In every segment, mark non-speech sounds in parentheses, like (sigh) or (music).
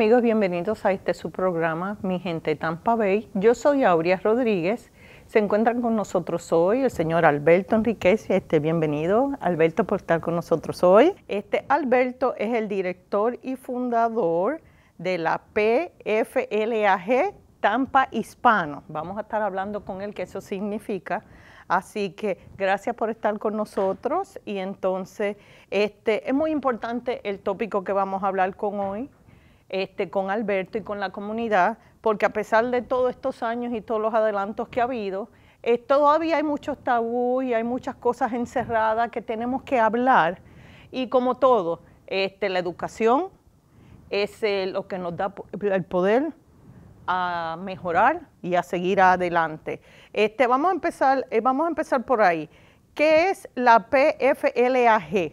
amigos, bienvenidos a este su programa, Mi Gente Tampa Bay. Yo soy Aurea Rodríguez. Se encuentran con nosotros hoy el señor Alberto Enriquez, Este, bienvenido, Alberto, por estar con nosotros hoy. Este Alberto es el director y fundador de la PFLAG Tampa Hispano. Vamos a estar hablando con él qué eso significa. Así que gracias por estar con nosotros y entonces este es muy importante el tópico que vamos a hablar con hoy este, con Alberto y con la comunidad, porque a pesar de todos estos años y todos los adelantos que ha habido, eh, todavía hay muchos tabús y hay muchas cosas encerradas que tenemos que hablar. Y como todo, este, la educación es lo que nos da el poder a mejorar y a seguir adelante. Este, vamos, a empezar, eh, vamos a empezar por ahí. ¿Qué es la PFLAG?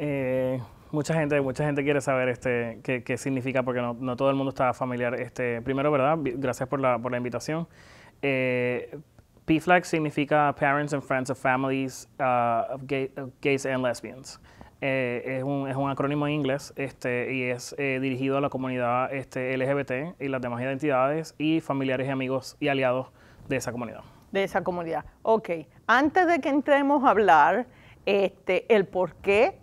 Eh, mucha gente, mucha gente quiere saber este, qué, significa, porque no, todo el mundo está familiar. Este, primero, ¿verdad? Gracias por la, invitación. Eh, PFLAG significa Parents and Friends of Families uh, of, gay, Gays and Lesbians. Eh, es, un, acrónimo en inglés este, y es eh, dirigido a la comunidad este, LGBT y las demás identidades y familiares y amigos y aliados de esa comunidad. De esa comunidad. Ok. Antes de que entremos a hablar este, el por qué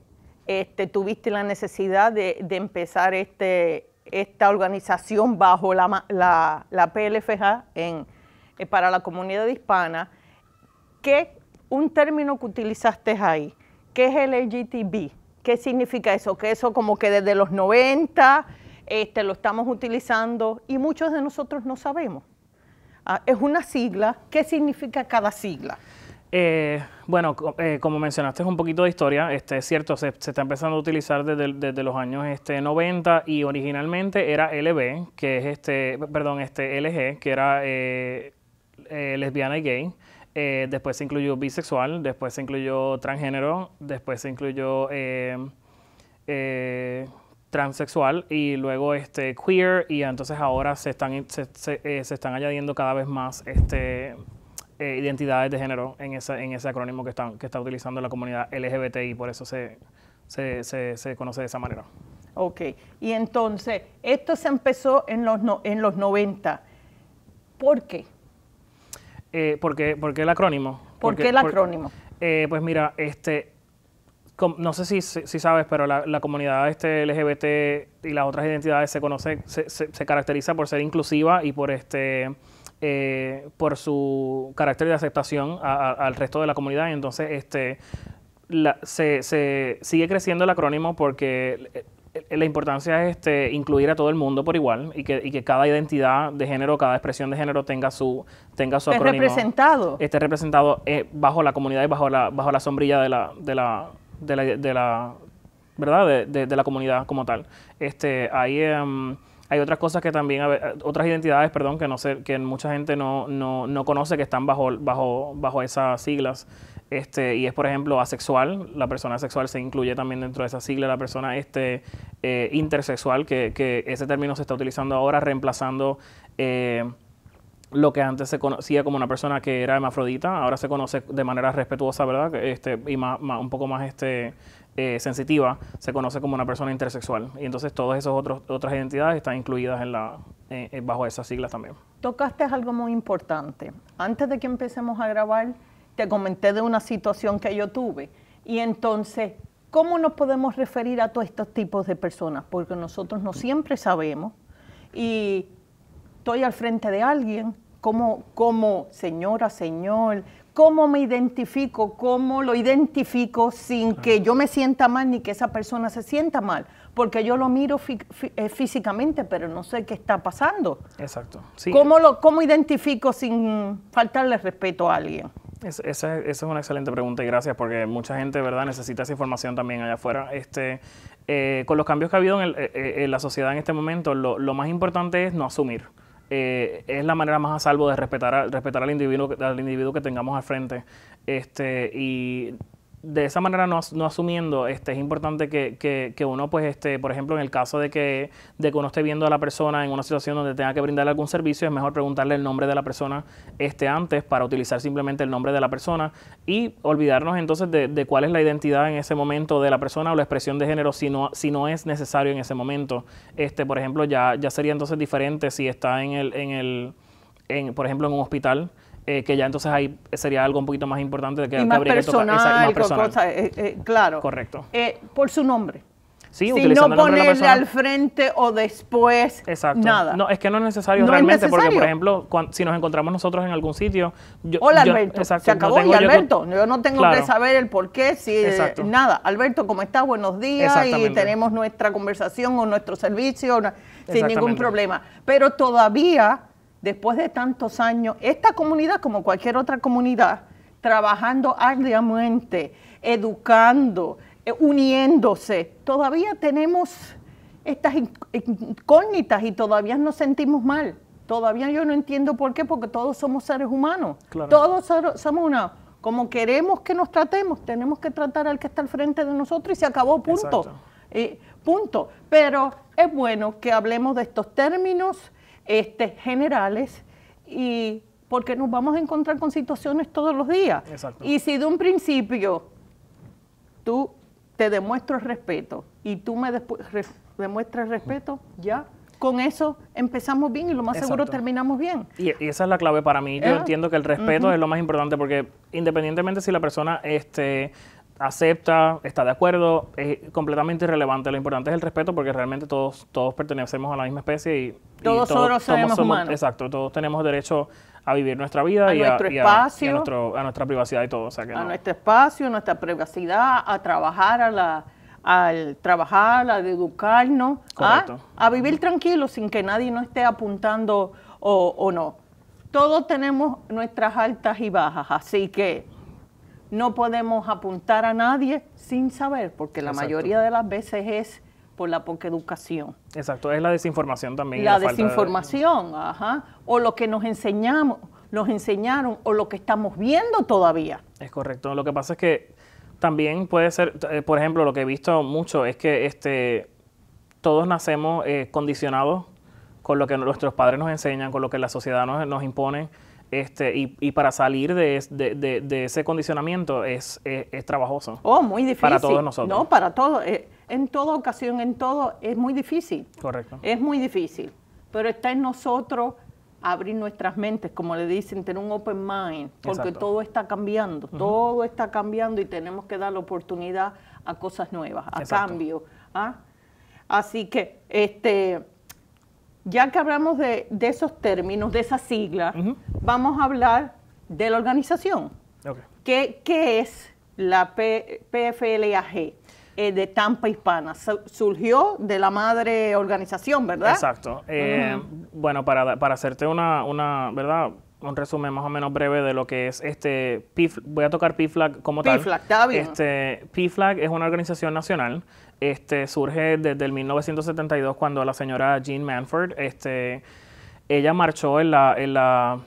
este, tuviste la necesidad de, empezar este, esta organización bajo la, la, PLFJ eh, para la comunidad hispana, que un término que utilizaste ahí, ¿qué es el LGTB? ¿Qué significa eso? Que eso como que desde los 90 este, lo estamos utilizando y muchos de nosotros no sabemos. Ah, es una sigla, ¿qué significa cada sigla? Eh, bueno, eh, como mencionaste, es un poquito de historia. Este, es cierto, se, está empezando a utilizar desde, los años este, 90 y originalmente era LB, que es este, perdón, este LG, que era eh, lesbiana y gay. después se incluyó bisexual, después se incluyó transgénero, después se incluyó transexual y luego este queer y entonces ahora se están se están añadiendo cada vez más este eh, identidades de género en, en ese acrónimo que, están, que está utilizando la comunidad LGBTI, y por eso se, se, conoce de esa manera. Ok, y entonces, esto se empezó en los, en los 90. ¿Por qué? Eh, porque, el acrónimo. ¿Por qué el acrónimo? Eh, pues mira, este, no sé si, si, sabes, pero la, comunidad este LGBT y las otras identidades se conoce, se, se caracteriza por ser inclusiva y por este eh, por su carácter de aceptación al resto de la comunidad. entonces este, se, se, sigue creciendo el acrónimo porque eh, la importancia es este, incluir a todo el mundo por igual y que, que cada identidad de género, cada expresión de género tenga su, tenga su acrónimo. representado. Esté representado eh, bajo la comunidad y bajo la, bajo la sombrilla de la, de la, de la, ¿verdad? De, de, la comunidad como tal. Este, ahí... Em, hay otras cosas que también, otras identidades, perdón, que no sé, que mucha gente no, conoce que están bajo, bajo, bajo esas siglas. Este, y es por ejemplo asexual, la persona asexual se incluye también dentro de esa sigla, la persona este, eh, intersexual, que, ese término se está utilizando ahora reemplazando eh, lo que antes se conocía como una persona que era hermafrodita, ahora se conoce de manera respetuosa, ¿verdad? Este, y un poco más este, eh, sensitiva se conoce como una persona intersexual. Y entonces todas esas otras otras identidades están incluidas en la, eh, eh, bajo esas siglas también. Tocaste algo muy importante. Antes de que empecemos a grabar, te comenté de una situación que yo tuve. Y entonces, ¿cómo nos podemos referir a todos estos tipos de personas? Porque nosotros no siempre sabemos. Y estoy al frente de alguien, como, como señora, señor, cómo me identifico, cómo lo identifico sin que yo me sienta mal ni que esa persona se sienta mal, porque yo lo miro eh, físicamente, pero no sé qué está pasando. Exacto. ¿Cómo, lo, ¿Cómo identifico sin faltarle respeto a alguien? esa, es una excelente pregunta y gracias porque mucha gente, ¿verdad?, necesita esa información también allá afuera. Este, eh, con los cambios que ha habido en, eh, la sociedad en este momento, lo más importante es no asumir. Eh, es la manera más a salvo de respetar, respetar al, individuo, al individuo que tengamos al frente. Este, y de esa manera no, asumiendo, este, es importante que, uno, pues, este, por ejemplo, en el caso de que, uno esté viendo a la persona en una situación donde tenga que brindarle algún servicio, es mejor preguntarle el nombre de la persona este, antes para utilizar simplemente el nombre de la persona y olvidarnos entonces de, cuál es la identidad en ese momento de la persona o la expresión de género si no, si no es necesario en ese momento. Este, por ejemplo, ya, ya sería entonces diferente si está en el, en el en, por ejemplo, en un hospital eh, que ya entonces ahí sería algo un poquito más importante de que, y más claro. Correcto. Eh, por su nombre. Sí, si no ponerle al frente o después, nada. No, es que no es necesario realmente, porque por ejemplo, si nos encontramos nosotros en algún sitio... Yo, Hola Alberto, se acabó y Alberto, yo, no tengo que saber el por qué, si eh, nada. Alberto, ¿cómo estás? Buenos días y tenemos nuestra conversación o nuestro servicio sin ningún problema. Pero todavía después de tantos años, esta comunidad, como cualquier otra comunidad, trabajando arduamente, educando, eh, uniéndose, todavía tenemos estas incógnitas y todavía nos sentimos mal. Todavía yo no entiendo por qué, porque todos somos seres humanos. Todos somos una. Como queremos que nos tratemos, tenemos que tratar al que está al frente de nosotros y se acabó, punto. Eh, punto. Pero es bueno que hablemos de estos términos, este, generales y porque nos vamos a encontrar con situaciones todos los días. Y si de un principio tú te demuestras respeto y tú me demuestras respeto, ya con eso empezamos bien y lo más seguro terminamos bien. Y, esa es la clave para mí. Yo ¿Eh? entiendo que el respeto es lo más importante porque independientemente si la persona este, acepta, está de acuerdo, es completamente irrelevante. Lo importante es el respeto porque realmente todos, todos pertenecemos a la misma especie y todos, somos, humanos. Exacto, todos tenemos derecho a vivir nuestra vida a y, a, espacio, a, nuestra privacidad y todo. a nuestro espacio, nuestra privacidad, a trabajar, a la, al trabajar, al educarnos, ¿ah? a, vivir tranquilo sin que nadie nos esté apuntando o no. Todos tenemos nuestras altas y bajas, así que no podemos apuntar a nadie sin saber, porque la mayoría de las veces es por la poca educación. Exacto, es la desinformación también. La, desinformación, ajá, o lo que nos enseñamos, nos enseñaron, o lo que estamos viendo todavía. Es correcto, lo que pasa es que también puede ser, eh, por ejemplo, lo que he visto mucho es que este, todos nacemos eh, condicionados con lo que nuestros padres nos enseñan, con lo que la sociedad nos impone. Este, y, para salir de, ese condicionamiento es, es, trabajoso. Oh, muy difícil. Para todos nosotros. No, para todos. Eh, en toda ocasión, en todo, es muy difícil. Correcto. Es muy difícil. Pero está en nosotros abrir nuestras mentes, como le dicen, tener un open mind, porque todo está cambiando, todo está cambiando y tenemos que dar la oportunidad a cosas nuevas, a cambio. ¿ah? Así que, este, ya que hablamos de, esos términos, de esa sigla, vamos a hablar de la organización. que ¿Qué, es la PFLAG eh, de Tampa Hispana? Surgió de la madre organización, ¿verdad? Exacto. Eh, bueno, para, para hacerte una, una, ¿verdad? un resumen más o menos breve de lo que es este. voy a tocar PFLAG como tal. PFLAG, está Este, PFLAG es una organización nacional este, surge desde el 1972 cuando la señora Jean Manford, este, ella marchó en la,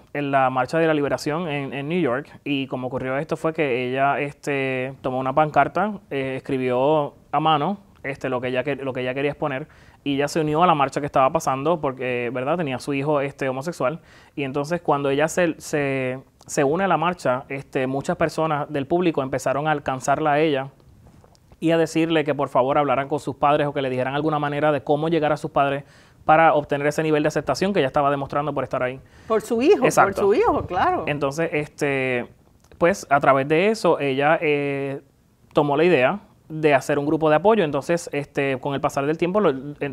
marcha de la liberación en, New York y como ocurrió esto fue que ella este, tomó una pancarta, eh, escribió a mano este, lo, que ella, lo que ella quería exponer y ella se unió a la marcha que estaba pasando porque, ¿verdad? Tenía su hijo este, homosexual y entonces cuando ella se, une a la marcha, muchas personas del público empezaron a alcanzarla a ella y a decirle que por favor hablaran con sus padres o que le dijeran alguna manera de cómo llegar a sus padres para obtener ese nivel de aceptación que ella estaba demostrando por estar ahí. Por su hijo, por su hijo, claro. Entonces, este, pues a través de eso, ella eh, tomó la idea de hacer un grupo de apoyo. Entonces, este, con el pasar del tiempo,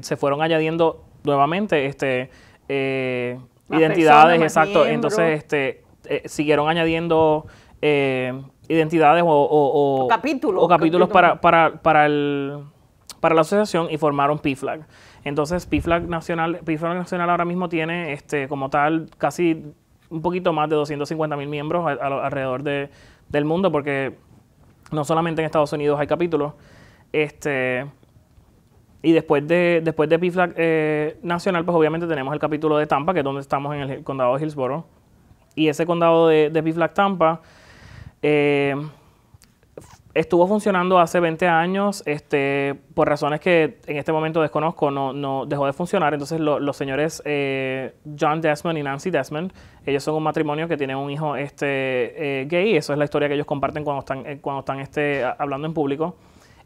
se fueron añadiendo nuevamente este, eh, identidades, exacto. Entonces, este, eh, siguieron añadiendo eh, identidades o, o, o, capítulos, para, para, para, el, para la asociación y formaron PFLAG. Entonces PFLAG Nacional, PFLAG Nacional ahora mismo tiene este como tal casi un poquito más de 250 mil miembros alrededor del mundo porque no solamente en Estados Unidos hay capítulos. Este, y después de, después de PFLAG eh, Nacional, pues obviamente tenemos el capítulo de Tampa, que es donde estamos en el condado de Hillsborough. Y ese condado de, de PFLAG Tampa eh, estuvo funcionando hace 20 años, este, por razones que en este momento desconozco, no, no dejó de funcionar. Entonces los señores eh, John Desmond y Nancy Desmond, ellos son un matrimonio que tienen un hijo este, eh, gay, eso es la historia que ellos comparten cuando están, cuando están este, hablando en público.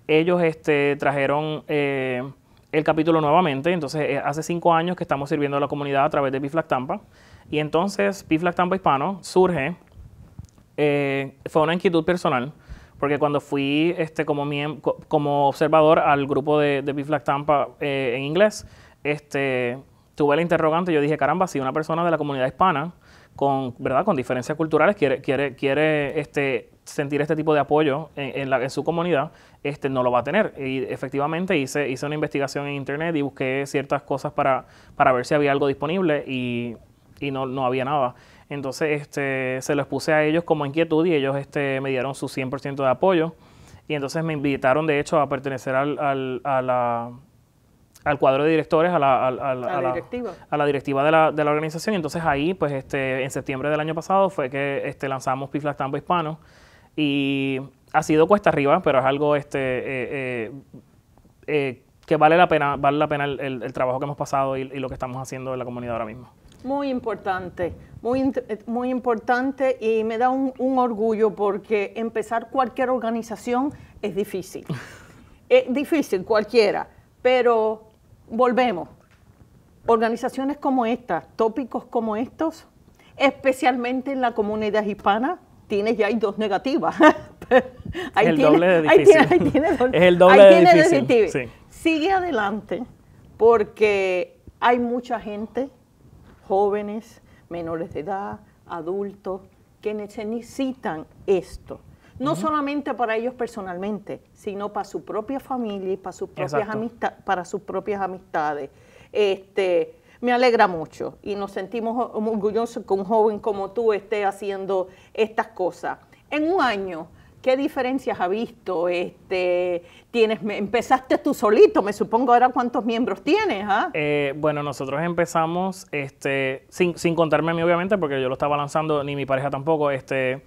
Ellos este, trajeron el capítulo nuevamente, entonces hace cinco años que estamos sirviendo a la comunidad a través de Biflac Tampa. Y entonces Biflac Tampa Hispano surge eh, fue una inquietud personal, porque cuando fui este, como, observador al grupo de, de Tampa eh, en inglés, este, tuve la interrogante, yo dije, caramba, si una persona de la comunidad hispana, con, ¿verdad? con diferencias culturales, quiere, quiere, quiere este, sentir este tipo de apoyo en, su comunidad, este, no lo va a tener. Y efectivamente hice, hice una investigación en internet y busqué ciertas cosas para, ver si había algo disponible y, no, no había nada. Entonces este, se los puse a ellos como inquietud y ellos este, me dieron su 100% de apoyo. Y entonces me invitaron, de hecho, a pertenecer al, al cuadro de directores, a la, directiva, de, la, organización. entonces ahí, pues este, en septiembre del año pasado fue que este, lanzamos Pifla Tambo Hispano. Y ha sido cuesta arriba, pero es algo este, eh, eh, eh, que vale la pena, vale la pena el, trabajo que hemos pasado y lo que estamos haciendo en la comunidad ahora mismo. Muy importante, muy, eh, muy importante y me da un, orgullo porque empezar cualquier organización es difícil. (laughs) es difícil cualquiera, pero volvemos. Organizaciones como esta, tópicos como estos, especialmente en la comunidad hispana, tienes ya hay dos negativas. (laughs) ahí el doble de difícil. Ahí tiene, es el doble de difícil. Sigue adelante porque hay mucha gente jóvenes, menores de edad, adultos, que necesitan esto. No solamente para ellos personalmente, sino para su propia familia y para sus propias, amistad, para sus propias amistades. Este, me alegra mucho y nos sentimos orgullosos que un joven como tú esté haciendo estas cosas. En un año, ¿Qué diferencias ha visto? Este, tienes, empezaste tú solito, me supongo ahora cuántos miembros tienes. ¿ah? Eh, bueno, nosotros empezamos, este, sin, contarme a mí obviamente, porque yo lo estaba lanzando, ni mi pareja tampoco, este,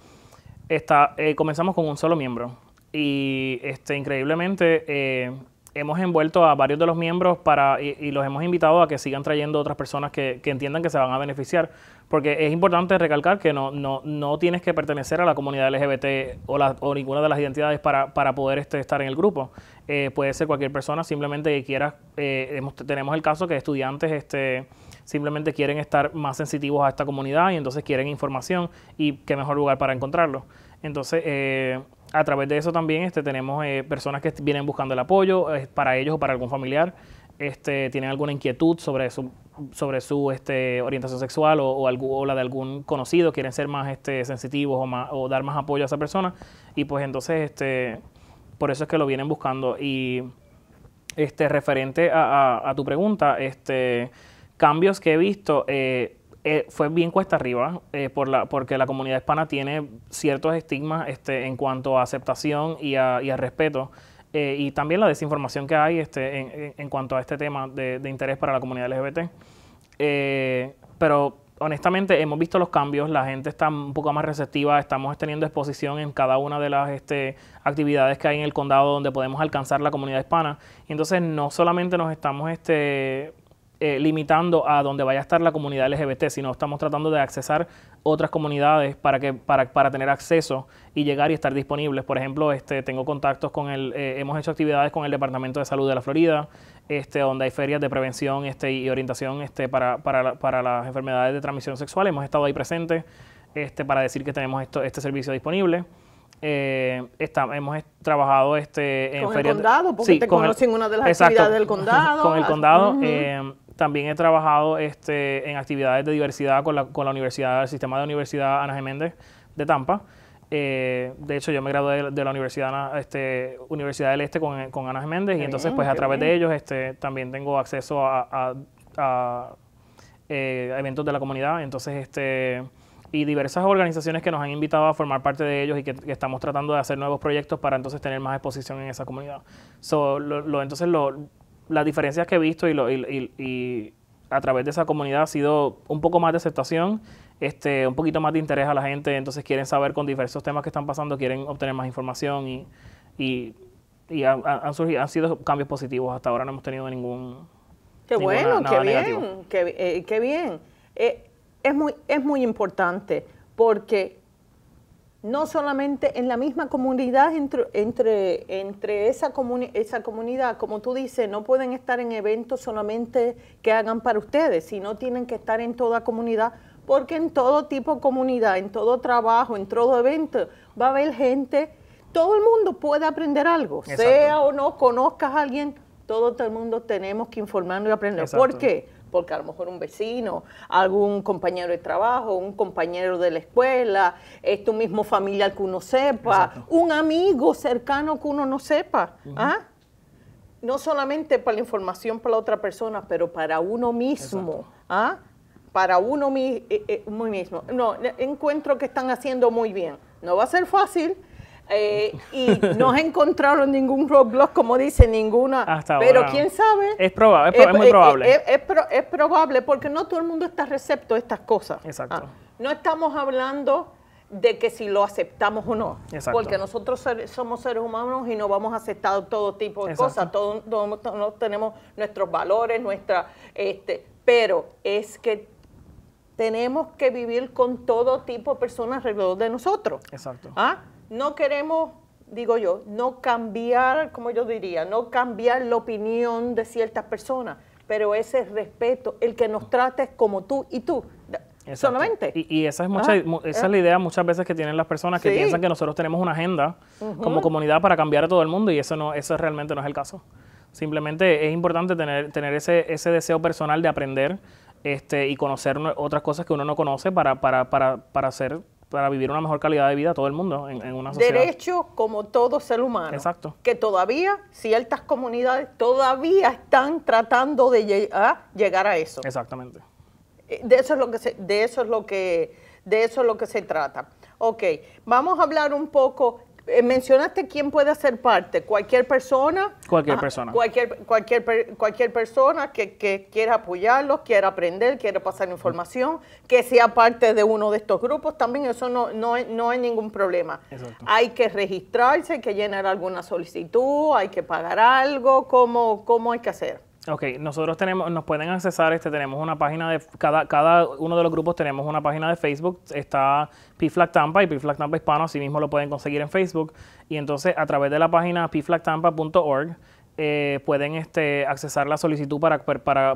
está, eh, comenzamos con un solo miembro. Y este, increíblemente eh, hemos envuelto a varios de los miembros para, y, y, los hemos invitado a que sigan trayendo otras personas que, que entiendan que se van a beneficiar porque es importante recalcar que no, no, no tienes que pertenecer a la comunidad LGBT o, la, ninguna de las identidades para, poder este, estar en el grupo. Eh, puede ser cualquier persona, simplemente que quieras. Eh, tenemos el caso que estudiantes este, simplemente quieren estar más sensitivos a esta comunidad y entonces quieren información y qué mejor lugar para encontrarlo. Entonces, eh, a través de eso también este, tenemos personas que vienen buscando el apoyo para ellos o para algún familiar este, tienen alguna inquietud sobre su, este, orientación sexual o, la de algún conocido, quieren ser más este, sensitivos o, dar más apoyo a esa persona. Y pues entonces, este, por eso es que lo vienen buscando. Y referente a, tu pregunta, cambios que he visto, eh, eh, fue bien cuesta arriba, eh, porque la comunidad hispana tiene ciertos estigmas en cuanto a aceptación y a respeto. Eh, y también la desinformación que hay este, en, cuanto a este tema de, interés para la comunidad LGBT. Eh, pero honestamente hemos visto los cambios, la gente está un poco más receptiva, estamos teniendo exposición en cada una de las este, actividades que hay en el condado donde podemos alcanzar la comunidad hispana. Y entonces no solamente nos estamos este, eh, limitando a donde vaya a estar la comunidad LGBT, sino estamos tratando de accesar otras comunidades para, que, para, para tener acceso y llegar y estar disponibles. Por ejemplo, este, tengo contactos con el, eh, hemos hecho actividades con el Departamento de Salud de la Florida, este, donde hay ferias de prevención este, y orientación este, para, para, para las enfermedades de transmisión sexual. Hemos estado ahí presentes este, para decir que tenemos esto, este servicio disponible. Eh, hemos trabajado este (laughs) con el condado porque te conocen una de las actividades del condado con el condado también he trabajado este, en actividades de diversidad con la, universidad, el sistema de universidad Ana Geméndez de Tampa. Eh, de hecho, yo me gradué de, la Universidad, este, Universidad del Este con, con Ana Geméndez y entonces, pues a través de ellos este, también tengo acceso a, eh, eventos de la comunidad. Entonces, este y diversas organizaciones que nos han invitado a formar parte de ellos y que, estamos tratando de hacer nuevos proyectos para entonces tener más exposición en esa comunidad. entonces lo, las diferencias que he visto y, a través de esa comunidad ha sido un poco más de aceptación, este, un poquito más de interés a la gente, entonces quieren saber con diversos temas que están pasando, quieren obtener más información y, han, sido cambios positivos. Hasta ahora no hemos tenido ningún... Qué bueno, qué bien, eh, qué, bien, eh, es, muy, es muy importante porque no solamente en la misma comunidad, entre, entre, esa, esa comunidad, como tú dices, no pueden estar en eventos solamente que hagan para ustedes, sino tienen que estar en toda comunidad, porque en todo tipo de comunidad, en todo trabajo, en todo evento, va a haber gente, todo el mundo puede aprender algo, sea o no conozcas a alguien, todo, el mundo tenemos que informarnos y aprender. ¿Por qué? porque a lo mejor un vecino, algún compañero de trabajo, un compañero de la escuela, es tu mismo familiar que uno sepa, un amigo cercano que uno no sepa. ¿ah? No solamente para la información para la otra persona, pero para uno mismo. ¿ah? Para uno mi, eh, eh, mismo. No, encuentro que están haciendo muy bien. No va a ser fácil, eh, (laughs) y no encontraron ningún Roblox, como dice, ninguna. pero quién sabe. Es probable, es, eh, muy eh, probable. Es, probable porque no todo el mundo está recepto a estas cosas. Exacto. Ah, no estamos hablando de que si lo aceptamos o no. Exacto. Porque nosotros somos seres humanos y no vamos a aceptar todo tipo de cosas. Todos, tenemos nuestros valores, nuestra, este, pero es que tenemos que vivir con todo tipo de personas alrededor de nosotros. Exacto. ¿Ah? no queremos, digo yo, no cambiar, como yo diría, no cambiar la opinión de ciertas personas, pero ese respeto, el que nos trates como tú y tú. Solamente. Y, esa, es esa es la eh. idea muchas veces que tienen las personas que piensan que nosotros tenemos una agenda como comunidad para cambiar a todo el mundo y eso no eso realmente no es el caso. Simplemente es importante tener, tener ese, ese deseo personal de aprender este, y conocer otras cosas que uno no conoce para, para, para, para ser para vivir una mejor calidad de vida todo el mundo en, una sociedad. Derecho como todo ser humano. Exacto. Que todavía ciertas comunidades todavía están tratando de a ¿ah? llegar a eso. Exactamente. Eh, de eso es lo que de eso es lo que de eso es lo que se trata. Ok, vamos a hablar un poco eh, mencionaste quién puede hacer parte, cualquier persona. Cualquier ah, persona. Cualquier, cualquier, cualquier persona que, quiera apoyarlos, quiera aprender, quiera pasar información, que sea parte de uno de estos grupos, también eso no, no, hay ningún problema. Hay que registrarse, hay que llenar alguna solicitud, hay que pagar algo, ¿cómo, cómo hay que hacer? Ok, nosotros tenemos, nos pueden accesar, este, tenemos una página de, cada, cada uno de los grupos tenemos una página de Facebook, está PFLAG Tampa y PFLAG Tampa Hispano, así mismo lo pueden conseguir en Facebook, y entonces a través de la página pflagtampa.org eh, pueden este, accesar la solicitud para,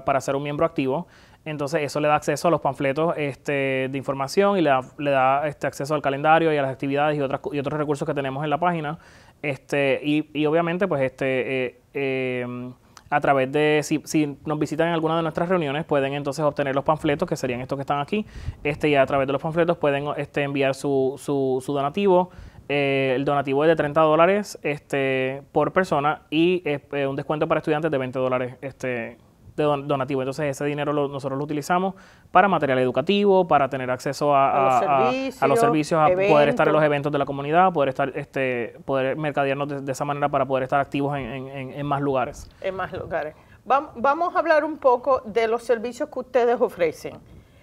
para, ser un miembro activo, entonces eso le da acceso a los panfletos este, de información y le da, le da este, acceso al calendario y a las actividades y, otras, y otros recursos que tenemos en la página, este, y, y obviamente pues este... Eh, em, a través de, si, si, nos visitan en alguna de nuestras reuniones, pueden entonces obtener los panfletos, que serían estos que están aquí, este, y a través de los panfletos pueden este, enviar su, su, su donativo. Eh, el donativo es de 30 dólares este, por persona y eh, un descuento para estudiantes de 20 dólares este, de donativo. Entonces ese dinero lo, nosotros lo utilizamos para material educativo, para tener acceso a, los, servicios, a poder estar en los eventos de la comunidad, poder estar, este, poder mercadearnos de, esa manera para poder estar activos en, más lugares. En más lugares. vamos vamos a hablar un poco de los servicios que ustedes ofrecen.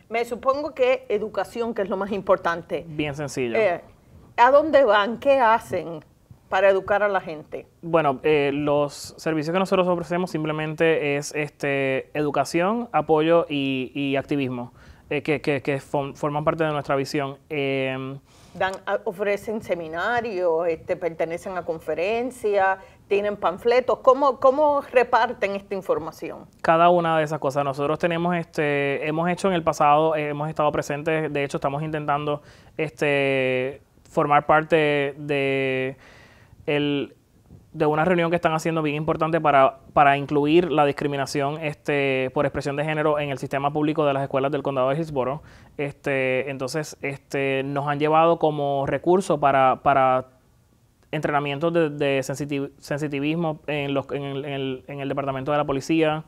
Me supongo que educación, que es lo más importante. Bien sencillo. Eh, ¿A dónde van? ¿Qué hacen? para educar a la gente? Bueno, eh, los servicios que nosotros ofrecemos simplemente es este, educación, apoyo y, activismo, eh, que, forman parte de nuestra visión. Em, Dan, ofrecen seminarios, este, pertenecen a conferencias, tienen panfletos. ¿Cómo, ¿Cómo reparten esta información? Cada una de esas cosas. Nosotros tenemos, este, hemos hecho en el pasado, eh, hemos estado presentes, de hecho estamos intentando este, formar parte de el, de una reunión que están haciendo bien importante para, incluir la discriminación este, por expresión de género en el sistema público de las escuelas del condado de Hillsborough. Este, entonces, este, nos han llevado como recurso para, para entrenamientos de, sensitivismo en, los, en, el, departamento de la policía.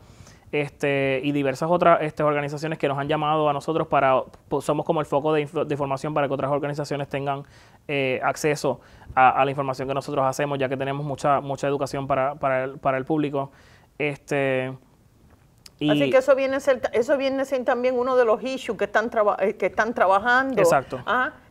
Este, y diversas otras estas organizaciones que nos han llamado a nosotros para, pues, somos como el foco de, de información para que otras organizaciones tengan eh, acceso a, la información que nosotros hacemos, ya que tenemos mucha, mucha educación para, el, público. Este, y Así que eso viene eso viene también uno de los issues que están, eh, que están trabajando. Exacto.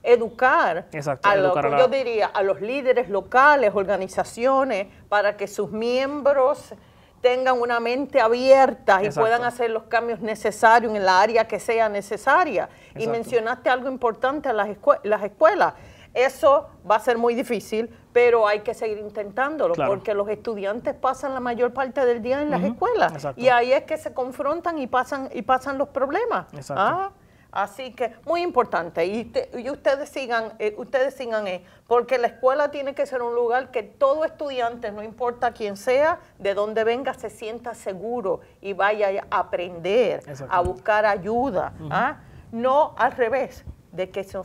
educar, a, lo, a yo diría, a los líderes locales, organizaciones, para que sus miembros tengan una mente abierta y puedan hacer los cambios necesarios en la área que sea necesaria. Y mencionaste algo importante a las, escuelas. Eso va a ser muy difícil, pero hay que seguir intentándolo, porque los estudiantes pasan la mayor parte del día en las escuelas y ahí es que se confrontan y pasan y pasan los problemas. Ah, así que muy importante y, ustedes sigan, eh, ustedes sigan eh, porque la escuela tiene que ser un lugar que todo estudiante, no importa quién sea, de donde venga, se sienta seguro y vaya a aprender, a buscar ayuda, ah, no al revés de que se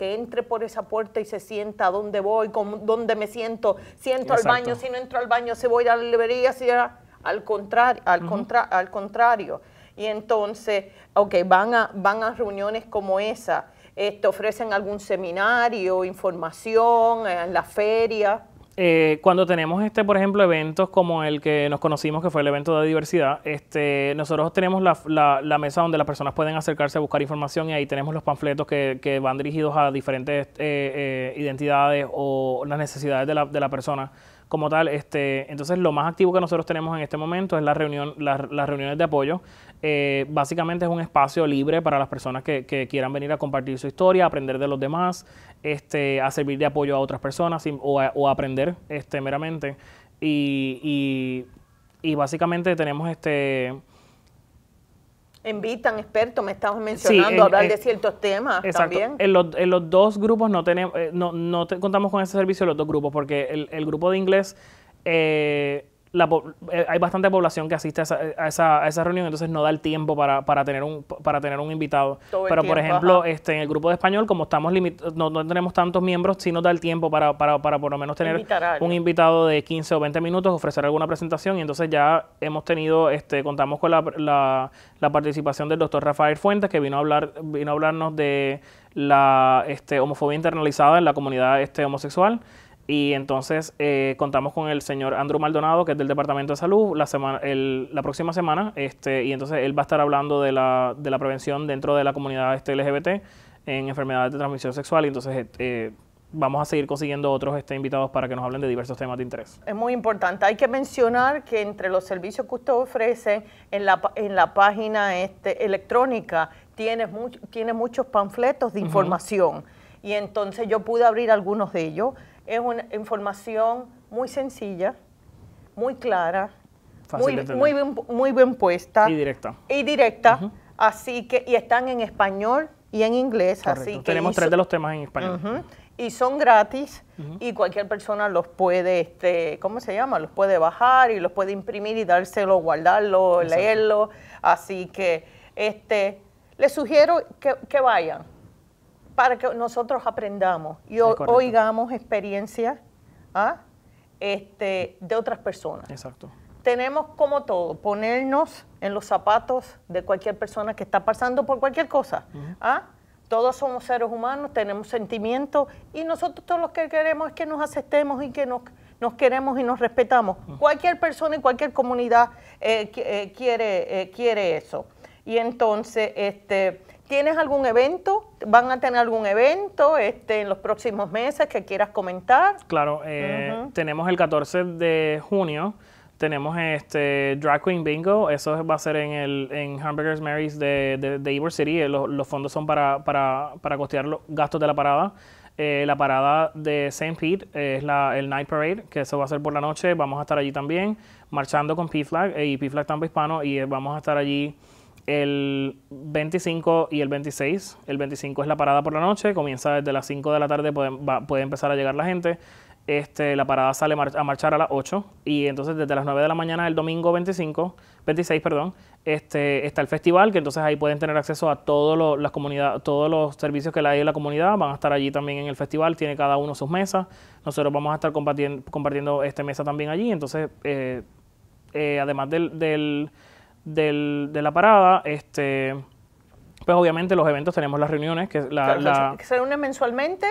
que entre por esa puerta y se sienta, ¿dónde voy? ¿Dónde me siento? ¿Siento al baño? Si no entro al baño, se voy a la librería, si Al contrario, al, contra, al contrario. Y entonces, ok, van a, van a reuniones como esa, eh, te ofrecen algún seminario, información, eh, en la feria. Eh, cuando tenemos, este, por ejemplo, eventos como el que nos conocimos, que fue el evento de diversidad, este, nosotros tenemos la, mesa donde las personas pueden acercarse a buscar información y ahí tenemos los panfletos que, que van dirigidos a diferentes eh, eh, identidades o las necesidades de la persona como tal, este, entonces lo más activo que nosotros tenemos en este momento es la reunión, las reuniones de apoyo. Eh, básicamente es un espacio libre para las personas que, quieran venir a compartir su historia, aprender de los demás, este, a servir de apoyo a otras personas o, aprender este, meramente. Y, y, y básicamente tenemos este Invitan expertos, me estabas mencionando, hablar eh, de ciertos temas también. En los, dos grupos no tenemos, eh, no, no contamos con ese servicio en los dos grupos, porque el, grupo de inglés eh, eh, hay bastante población que asiste a esa, eh, a reunión, entonces no da el tiempo para, para tener, un, para tener un invitado. Pero, por ejemplo, este, en el grupo de español, como estamos no, no, tenemos tantos miembros, sí nos da el tiempo para, para, para por lo menos tener un invitado de 15 o 20 minutos, ofrecer alguna presentación, y entonces ya hemos tenido, este, contamos con la, la, participación del doctor Rafael Fuentes, que vino a, hablar, vino a hablarnos de la este, homofobia internalizada en la comunidad este, homosexual. Y entonces eh, contamos con el señor Andrew Maldonado, que es del Departamento de Salud, la, semana, la próxima semana. Este, y entonces él va a estar hablando de la, de la prevención dentro de la comunidad este LGBT en enfermedades de transmisión sexual. Y entonces eh, eh, vamos a seguir consiguiendo otros este, invitados para que nos hablen de diversos temas de interés. Es muy importante. Hay que mencionar que entre los servicios que usted ofrece en la, en la página este, electrónica tiene, mucho tiene muchos panfletos de información. Y entonces yo pude abrir algunos de ellos es una información muy sencilla, muy clara, muy, bien, puesta. Y directa. Y directa. Así que, y están en español y en inglés. Así que Tenemos tres de los temas en español. Y son gratis y cualquier persona los puede, este, ¿cómo se llama? Los puede bajar y los puede imprimir y dárselo, guardarlo, leerlo. Así que, este, les sugiero que, que vayan para que nosotros aprendamos y oigamos experiencias ¿ah? este, de otras personas. Exacto. Tenemos como todo, ponernos en los zapatos de cualquier persona que está pasando por cualquier cosa. ¿ah? Todos somos seres humanos, tenemos sentimientos y nosotros todos lo que queremos es que nos aceptemos y que nos, queremos y nos respetamos. Cualquier persona y cualquier comunidad eh, eh, quiere, eh, quiere eso. Y entonces, este, ¿Tienes algún evento? ¿Van a tener algún evento este, en los próximos meses que quieras comentar? Claro, eh, tenemos el 14 de junio, tenemos este Drag Queen Bingo, eso va a ser en el en Hamburgers Mary's de, de, City, eh, los, fondos son para, para, para costear los gastos de la parada. Eh, la parada de St. Pete es la, el Night Parade, que eso va a ser por la noche, vamos a estar allí también, marchando con P-Flag, y P-Flag tampa hispano, y vamos a estar allí el 25 y el 26. El 25 es la parada por la noche, comienza desde las 5 de la tarde, puede, empezar a llegar la gente. Este, la parada sale a marchar a las 8 y entonces desde las 9 de la mañana del domingo 25, 26, perdón, este, está el festival, que entonces ahí pueden tener acceso a todos comunidades, todos los servicios que hay en la comunidad, van a estar allí también en el festival, tiene cada uno sus mesas, nosotros vamos a estar compartiendo, compartiendo esta mesa también allí, entonces eh, eh, además del del, de la parada, este, pues obviamente los eventos tenemos las reuniones que la, que se reúnen mensualmente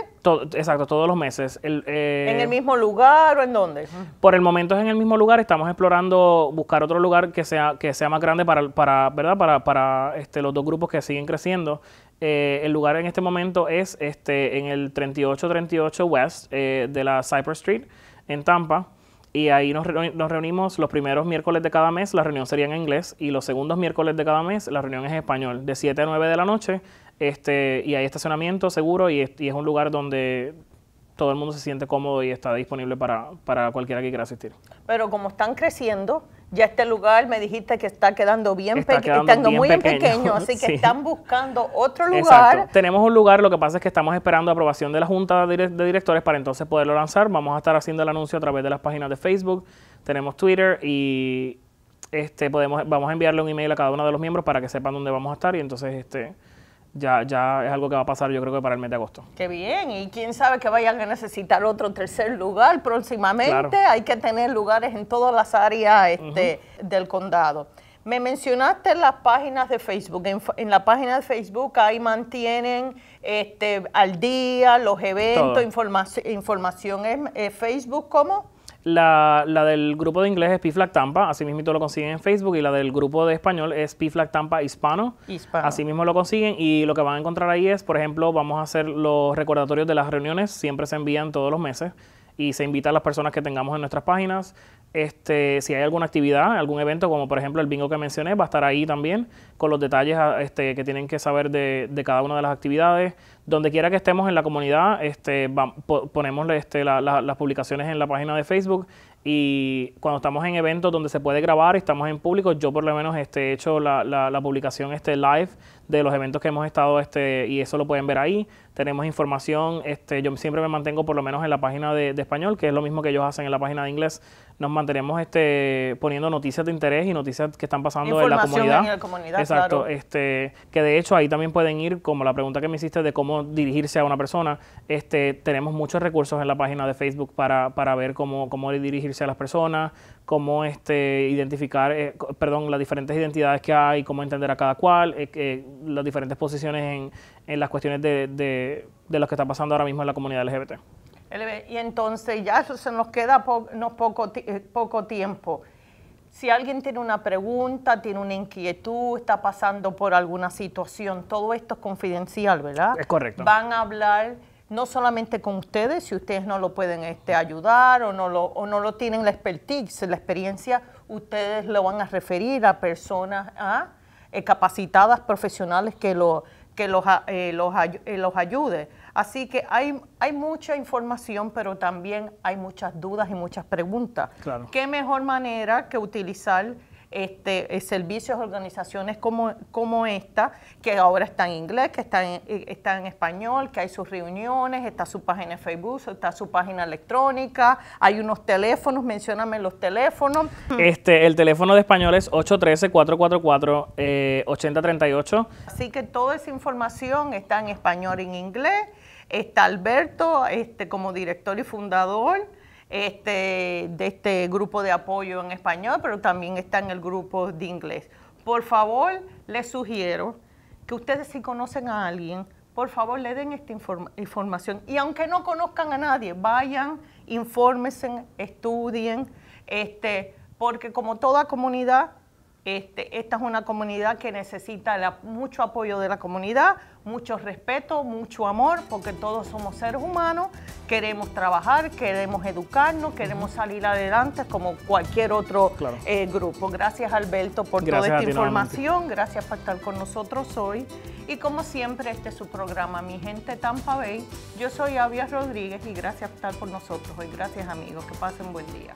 exacto todos los meses eh, en el mismo lugar o en dónde por el momento es en el mismo lugar estamos explorando buscar otro lugar que sea que sea más grande para verdad para, para este, los dos grupos que siguen creciendo eh, el lugar en este momento es este en el 3838 West eh, de la Cypress Street en Tampa y ahí nos, reunimos los primeros miércoles de cada mes, la reunión sería en inglés, y los segundos miércoles de cada mes, la reunión es en español, de 7 a 9 de la noche, este, y hay estacionamiento seguro y es, un lugar donde todo el mundo se siente cómodo y está disponible para, para cualquiera que quiera asistir. Pero como están creciendo, ya este lugar me dijiste que está quedando bien, muy pequeño, así (laughs) que están buscando otro lugar. Tenemos un lugar, lo que pasa es que estamos esperando aprobación de la Junta de Directores para entonces poderlo lanzar. Vamos a estar haciendo el anuncio a través de las páginas de Facebook, tenemos Twitter y este podemos vamos a enviarle un email a cada uno de los miembros para que sepan dónde vamos a estar y entonces este ya, ya es algo que va a pasar yo creo que para el mes de agosto. Qué bien, y quién sabe que vayan a necesitar otro tercer lugar próximamente, hay que tener lugares en todas las áreas este, del condado. Me mencionaste las páginas de Facebook. En, la página de Facebook ahí mantienen este, al día los eventos, información en Facebook, ¿cómo? La, la del grupo de inglés es PFLAC Tampa, así mismo lo consiguen en Facebook, y la del grupo de español es PFLAC Tampa Hispano, Hispano. Así mismo lo consiguen y lo que van a encontrar ahí es, por ejemplo, vamos a hacer los recordatorios de las reuniones, siempre se envían todos los meses y se invita a las personas que tengamos en nuestras páginas. Este, si hay alguna actividad, algún evento, como por ejemplo el bingo que mencioné, va a estar ahí también con los detalles ah, este, que tienen que saber de, cada una de las actividades. Donde quiera que estemos en la comunidad, este, ponemos este, las publicaciones en la página de Facebook y cuando estamos en eventos donde se puede grabar y estamos en público, yo por lo menos este, he hecho la, la publicación este, live de los eventos que hemos estado este, y eso lo pueden ver ahí. Tenemos información, este, yo siempre me mantengo por lo menos en la página de, español, que es lo mismo que ellos hacen en la página de inglés. Nos mantenemos este, poniendo noticias de interés y noticias que están pasando en la comunidad. Exacto, este, que de hecho ahí también pueden ir, como la pregunta que me hiciste de cómo dirigirse a una persona, este, tenemos muchos recursos en la página de Facebook para, para ver cómo, cómo dirigirse a las personas, cómo este, identificar, eh, perdón, las diferentes identidades que hay, cómo entender a cada cual. Eh, las diferentes posiciones en, en las cuestiones de, de, lo que está pasando ahora mismo en la comunidad LGBT. Y entonces ya se nos queda no poco, eh, poco tiempo. Si alguien tiene una pregunta, tiene una inquietud, está pasando por alguna situación, todo esto es confidencial, ¿verdad? Es correcto. Van a hablar no solamente con ustedes, si ustedes no lo pueden este, ayudar o no, lo, o no lo tienen la expertise, la experiencia, ustedes lo van a referir a personas, a ¿ah? Eh, capacitadas profesionales que, lo, que los, eh, eh, los, ayude. Así que hay, hay mucha información, pero también hay muchas dudas y muchas preguntas. ¿Qué mejor manera que utilizar este, eh, servicios, organizaciones como, como esta, que ahora está en inglés, que está en, eh, está en español, que hay sus reuniones, está su página de Facebook, está su página electrónica, hay unos teléfonos, mencioname los teléfonos. Este, el teléfono de español es 813-444-8038. Eh, Así que toda esa información está en español y en inglés. Está Alberto este, como director y fundador este, de este grupo de apoyo en español, pero también está en el grupo de inglés. Por favor, les sugiero que ustedes si conocen a alguien, por favor le den esta información. Y aunque no conozcan a nadie, vayan, infórmense, estudien, este, porque como toda comunidad este, esta es una comunidad que necesita mucho apoyo de la comunidad, mucho respeto, mucho amor, porque todos somos seres humanos, queremos trabajar, queremos educarnos, queremos salir adelante como cualquier otro eh, grupo. Gracias Alberto por toda esta información, gracias por estar con nosotros hoy. Y como siempre, este es su programa, Mi Gente Tampa Bay. Yo soy Avia Rodríguez y gracias por estar con nosotros hoy. Gracias amigos, que pasen buen día.